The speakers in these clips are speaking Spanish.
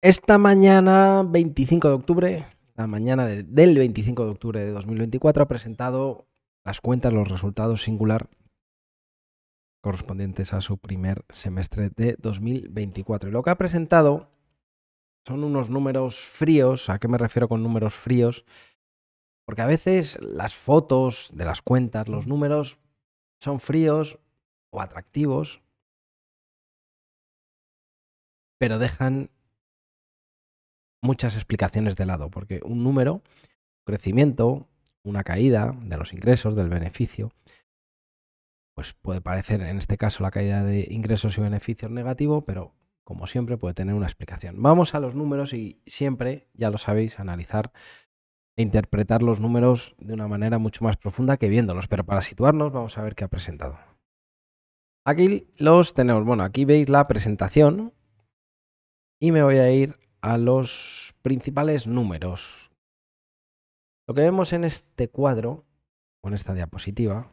Esta mañana, 25 de octubre, la mañana del 25 de octubre de 2024, ha presentado las cuentas, los resultados singular correspondientes a su primer semestre de 2024. Y lo que ha presentado son unos números fríos. ¿A qué me refiero con números fríos? Porque a veces las fotos de las cuentas, los números, son fríos o atractivos, pero dejan muchas explicaciones de lado, porque un número, crecimiento, una caída de los ingresos, del beneficio, pues puede parecer en este caso la caída de ingresos y beneficios negativo, pero como siempre puede tener una explicación. Vamos a los números y siempre, ya lo sabéis, analizar e interpretar los números de una manera mucho más profunda que viéndolos, pero para situarnos vamos a ver qué ha presentado. Aquí los tenemos, bueno, aquí veis la presentación y me voy a ir a los principales números. Lo que vemos en este cuadro, o en esta diapositiva,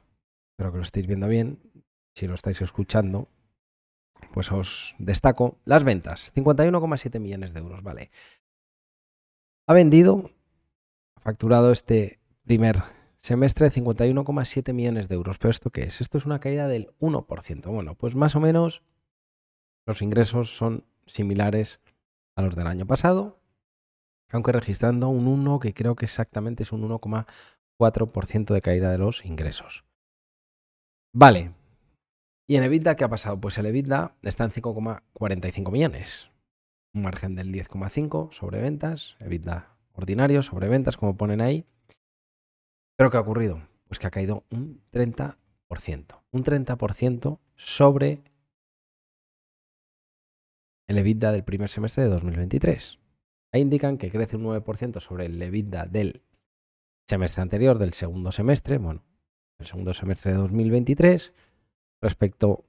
espero que lo estéis viendo bien, si lo estáis escuchando, pues os destaco las ventas, 51,7 millones de euros, vale. Ha vendido, ha facturado este primer semestre 51,7 millones de euros, pero ¿esto qué es? Esto es una caída del 1%. Bueno, pues más o menos los ingresos son similares a los del año pasado, aunque registrando un 1 que creo que exactamente es un 1,4% de caída de los ingresos. Vale. ¿Y en EBITDA qué ha pasado? Pues el EBITDA está en 5,45 millones. Un margen del 10,5 sobre ventas, EBITDA ordinario sobre ventas, como ponen ahí. ¿Pero qué ha ocurrido? Pues que ha caído un 30%. Un 30% sobre el EBITDA del primer semestre de 2023. Ahí indican que crece un 9% sobre el EBITDA del semestre anterior, del segundo semestre, bueno, el segundo semestre de 2023, respecto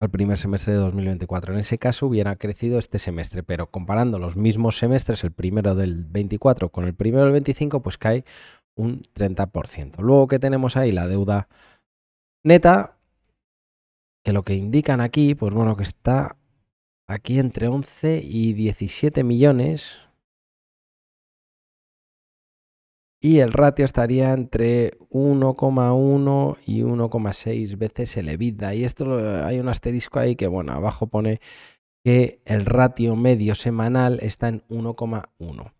al primer semestre de 2024. En ese caso hubiera crecido este semestre, pero comparando los mismos semestres, el primero del 24 con el primero del 25, pues cae un 30%. Luego que tenemos ahí la deuda neta, que lo que indican aquí, pues bueno, que está aquí entre 11 y 17 millones. Y el ratio estaría entre 1,1 y 1,6 veces el EBITDA. Y esto hay un asterisco ahí que, bueno, abajo pone que el ratio medio semanal está en 1,1.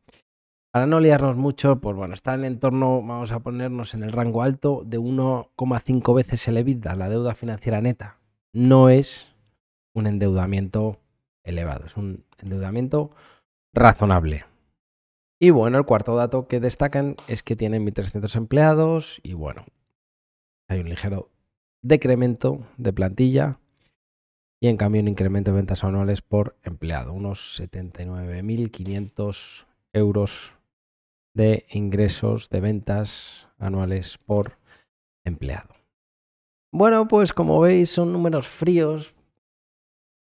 Para no liarnos mucho, pues bueno, está en el entorno, vamos a ponernos en el rango alto de 1,5 veces el EBITDA, la deuda financiera neta. No es un endeudamiento elevado. Es un endeudamiento razonable. Y bueno, el cuarto dato que destacan es que tienen 1.300 empleados y bueno, hay un ligero decremento de plantilla y en cambio un incremento de ventas anuales por empleado, unos 79.500 euros de ingresos de ventas anuales por empleado. Bueno, pues como veis son números fríos,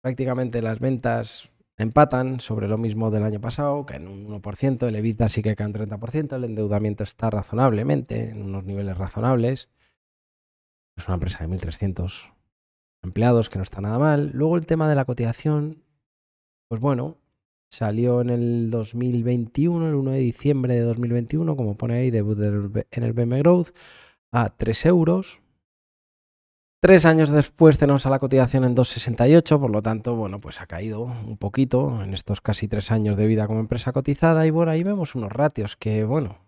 prácticamente las ventas empatan sobre lo mismo del año pasado, que en un 1%, el EBITDA sí que cae un 30%, el endeudamiento está razonablemente en unos niveles razonables. Es una empresa de 1.300 empleados, que no está nada mal. Luego el tema de la cotización, pues bueno, salió en el 2021, el 1 de diciembre de 2021, como pone ahí, debut en el BM Growth, a 3 euros. Tres años después tenemos a la cotización en 2,68, por lo tanto, bueno, pues ha caído un poquito en estos casi tres años de vida como empresa cotizada y bueno, ahí vemos unos ratios que, bueno,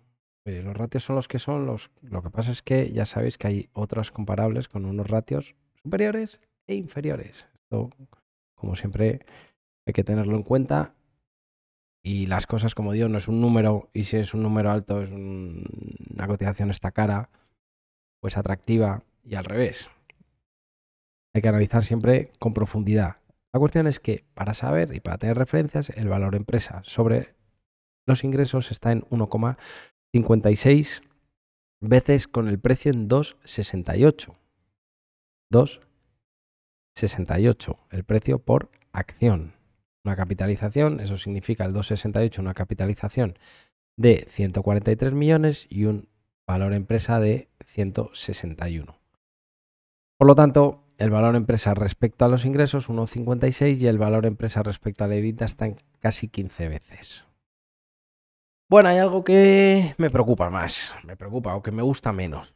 eh, los ratios son los que son, los, lo que pasa es que ya sabéis que hay otras comparables con unos ratios superiores e inferiores. Esto, como siempre, hay que tenerlo en cuenta y las cosas, como digo, no es un número y si es un número alto, es una cotización está cara, pues atractiva y al revés hay que analizar siempre con profundidad. La cuestión es que para saber y para tener referencias, el valor empresa sobre los ingresos está en 1,56 veces con el precio en 2,68. 2,68 el precio por acción. Una capitalización, eso significa el 2,68, una capitalización de 143 millones y un valor empresa de 161. Por lo tanto, el valor empresa respecto a los ingresos 1,56 y el valor empresa respecto a la está en casi 15 veces. Bueno, hay algo que me preocupa más, me preocupa o que me gusta menos.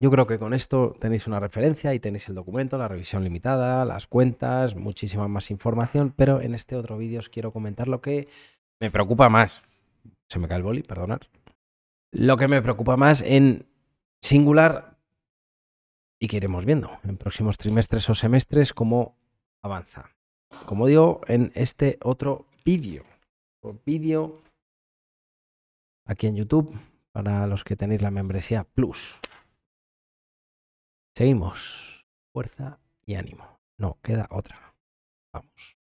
Yo creo que con esto tenéis una referencia y tenéis el documento, la revisión limitada, las cuentas, muchísima más información, pero en este otro vídeo os quiero comentar lo que me preocupa más. Se me cae el boli, perdonad. Lo que me preocupa más en singular, y que iremos viendo en próximos trimestres o semestres cómo avanza. Como digo, en este otro vídeo, vídeo aquí en YouTube para los que tenéis la membresía Plus. Seguimos. Fuerza y ánimo. No, queda otra. Vamos.